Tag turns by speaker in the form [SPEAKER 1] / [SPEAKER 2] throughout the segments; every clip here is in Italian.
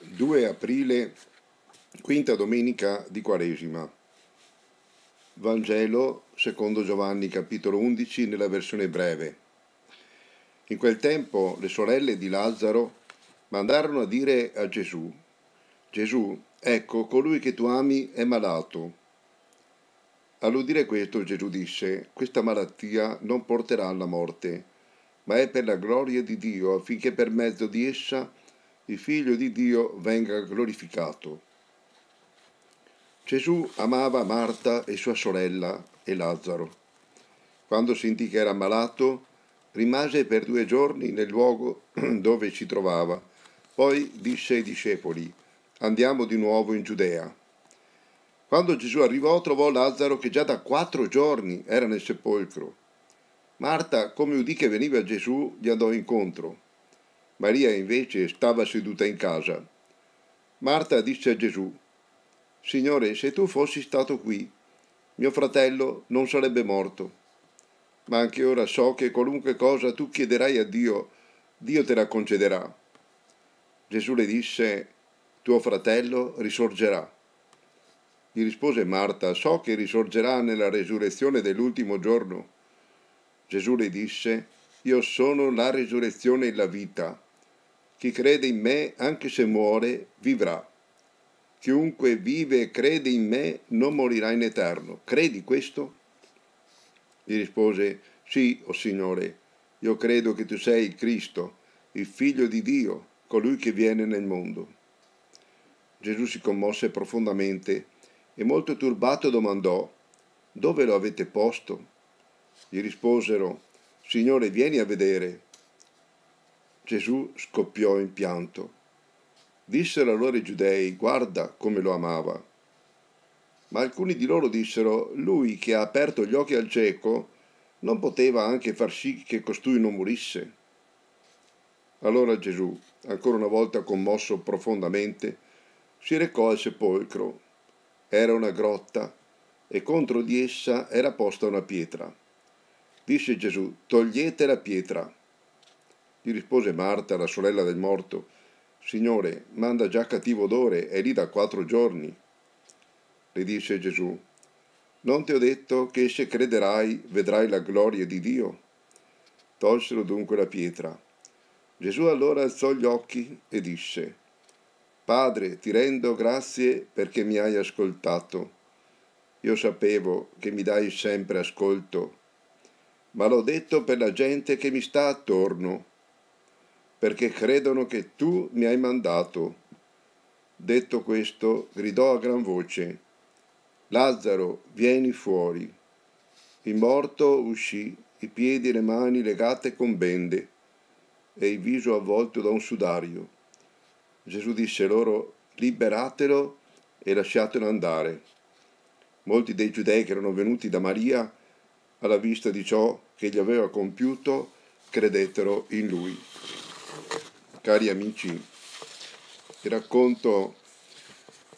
[SPEAKER 1] 2 aprile, quinta domenica di Quaresima. Vangelo secondo Giovanni capitolo 11 nella versione breve. In quel tempo le sorelle di Lazzaro mandarono a dire a Gesù, Gesù, ecco, colui che tu ami è malato. All'udire questo Gesù disse, questa malattia non porterà alla morte, ma è per la gloria di Dio affinché per mezzo di essa il Figlio di Dio venga glorificato. Gesù amava Marta e sua sorella e Lazzaro. Quando sentì che era malato, rimase per due giorni nel luogo dove si trovava. Poi disse ai discepoli, andiamo di nuovo in Giudea. Quando Gesù arrivò trovò Lazzaro che già da quattro giorni era nel sepolcro. Marta, come udì che veniva Gesù, gli andò incontro. Maria invece stava seduta in casa. Marta disse a Gesù, Signore, se tu fossi stato qui, mio fratello non sarebbe morto. Ma anche ora so che qualunque cosa tu chiederai a Dio, Dio te la concederà. Gesù le disse, tuo fratello risorgerà. Gli rispose Marta, so che risorgerà nella resurrezione dell'ultimo giorno. Gesù le disse, io sono la resurrezione e la vita. Chi crede in me, anche se muore, vivrà. Chiunque vive e crede in me non morirà in eterno. Credi questo? Gli rispose, sì, o oh Signore, io credo che tu sei il Cristo, il Figlio di Dio, colui che viene nel mondo. Gesù si commosse profondamente e molto turbato domandò, dove lo avete posto? Gli risposero, Signore, vieni a vedere. Gesù scoppiò in pianto. Dissero allora i giudei, guarda come lo amava. Ma alcuni di loro dissero, lui che ha aperto gli occhi al cieco, non poteva anche far sì che costui non morisse. Allora Gesù, ancora una volta commosso profondamente, si recò al sepolcro. Era una grotta e contro di essa era posta una pietra. Disse Gesù, togliete la pietra. Gli rispose Marta, la sorella del morto, Signore, manda già cattivo odore, è lì da quattro giorni. Le disse Gesù, non ti ho detto che se crederai vedrai la gloria di Dio? Tolsero dunque la pietra. Gesù allora alzò gli occhi e disse, Padre, ti rendo grazie perché mi hai ascoltato. Io sapevo che mi dai sempre ascolto, ma l'ho detto per la gente che mi sta attorno perché credono che tu mi hai mandato. Detto questo, gridò a gran voce, Lazzaro, vieni fuori. Il morto uscì, i piedi e le mani legate con bende e il viso avvolto da un sudario. Gesù disse loro, liberatelo e lasciatelo andare. Molti dei giudei che erano venuti da Maria, alla vista di ciò che gli aveva compiuto, credettero in lui cari amici, il racconto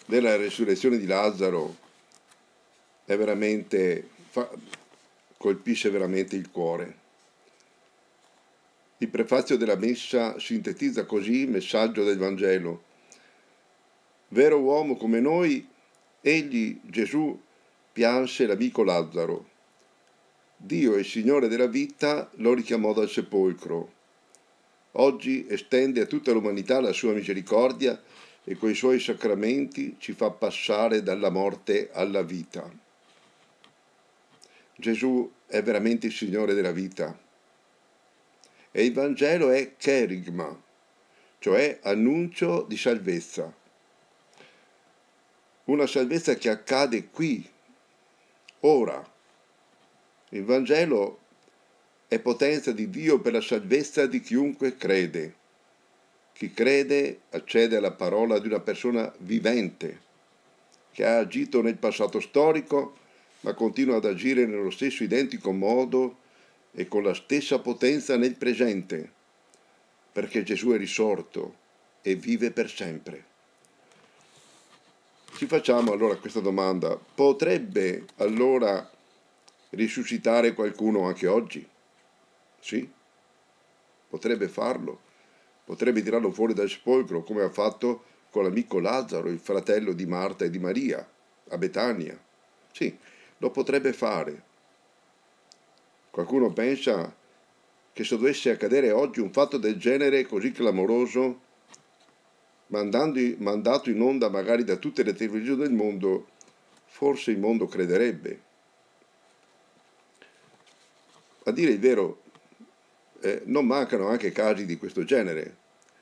[SPEAKER 1] della resurrezione di Lazzaro è veramente, fa, colpisce veramente il cuore. Il prefazio della messa sintetizza così il messaggio del Vangelo. Vero uomo come noi, egli, Gesù, pianse l'amico Lazzaro. Dio, il Signore della vita, lo richiamò dal sepolcro Oggi estende a tutta l'umanità la sua misericordia e coi suoi sacramenti ci fa passare dalla morte alla vita. Gesù è veramente il Signore della vita. E il Vangelo è kerigma, cioè annuncio di salvezza. Una salvezza che accade qui, ora. Il Vangelo è potenza di Dio per la salvezza di chiunque crede. Chi crede accede alla parola di una persona vivente, che ha agito nel passato storico, ma continua ad agire nello stesso identico modo e con la stessa potenza nel presente, perché Gesù è risorto e vive per sempre. Ci facciamo allora questa domanda, potrebbe allora risuscitare qualcuno anche oggi? Sì, potrebbe farlo, potrebbe tirarlo fuori dal sepolcro come ha fatto con l'amico Lazzaro, il fratello di Marta e di Maria, a Betania. Sì, lo potrebbe fare. Qualcuno pensa che se dovesse accadere oggi un fatto del genere così clamoroso, mandato in onda magari da tutte le televisioni del mondo, forse il mondo crederebbe. A dire il vero, eh, non mancano anche casi di questo genere.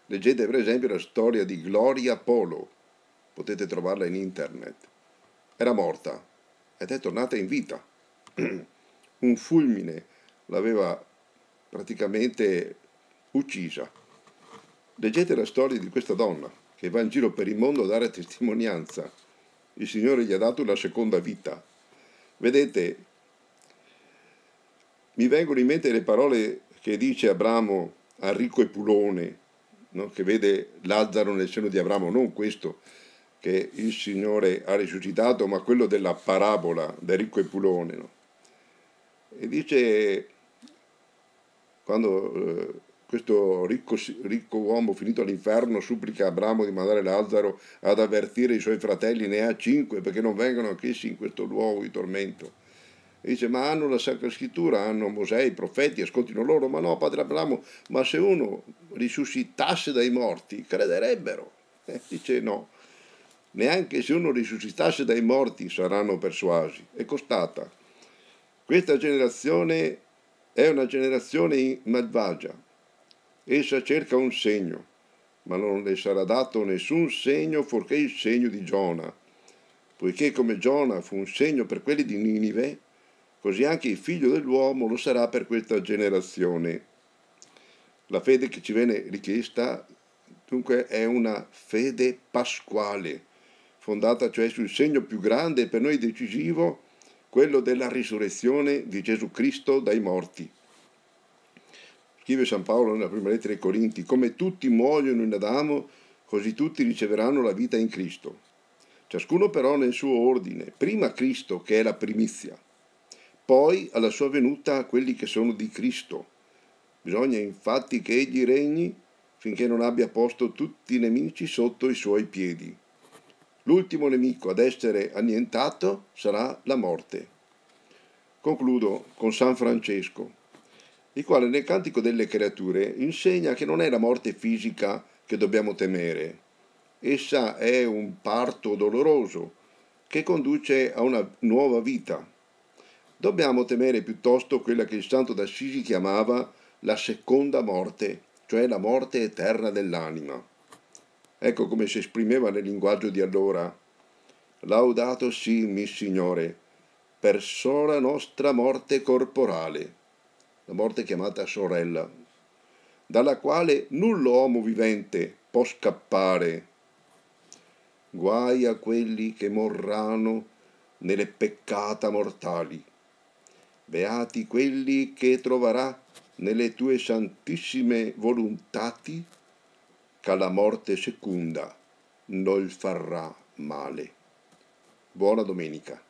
[SPEAKER 1] Leggete per esempio la storia di Gloria Polo, potete trovarla in internet. Era morta ed è tornata in vita. Un fulmine l'aveva praticamente uccisa. Leggete la storia di questa donna che va in giro per il mondo a dare testimonianza. Il Signore gli ha dato una seconda vita. Vedete, mi vengono in mente le parole che dice Abramo a ricco e pulone, no? che vede Lazzaro nel seno di Abramo, non questo che il Signore ha risuscitato, ma quello della parabola del ricco e pulone. No? E dice, quando eh, questo ricco, ricco uomo finito all'inferno supplica Abramo di mandare Lazzaro ad avvertire i suoi fratelli, ne ha cinque, perché non vengono anch'essi in questo luogo di tormento e dice, ma hanno la Sacra Scrittura, hanno Mosè, i profeti, ascoltino loro. Ma no, padre Abramo, ma se uno risuscitasse dai morti, crederebbero. Eh, dice no, neanche se uno risuscitasse dai morti saranno persuasi. È costata. Questa generazione è una generazione malvagia. Essa cerca un segno, ma non le sarà dato nessun segno fuorché il segno di Giona. Poiché come Giona fu un segno per quelli di Ninive, così anche il figlio dell'uomo lo sarà per questa generazione. La fede che ci viene richiesta dunque è una fede pasquale, fondata cioè sul segno più grande e per noi decisivo, quello della risurrezione di Gesù Cristo dai morti. Scrive San Paolo nella prima lettera ai Corinti, come tutti muoiono in Adamo, così tutti riceveranno la vita in Cristo. Ciascuno però nel suo ordine, prima Cristo che è la primizia poi alla sua venuta a quelli che sono di Cristo. Bisogna infatti che egli regni finché non abbia posto tutti i nemici sotto i suoi piedi. L'ultimo nemico ad essere annientato sarà la morte. Concludo con San Francesco, il quale nel Cantico delle Creature insegna che non è la morte fisica che dobbiamo temere. Essa è un parto doloroso che conduce a una nuova vita Dobbiamo temere piuttosto quella che il santo d'Assisi chiamava la seconda morte, cioè la morte eterna dell'anima. Ecco come si esprimeva nel linguaggio di allora. Laudato sì, mi Signore, per sola nostra morte corporale, la morte chiamata sorella, dalla quale null'uomo vivente può scappare. Guai a quelli che morranno nelle peccata mortali beati quelli che troverà nelle tue santissime volontati, che la morte secunda non farà male. Buona domenica.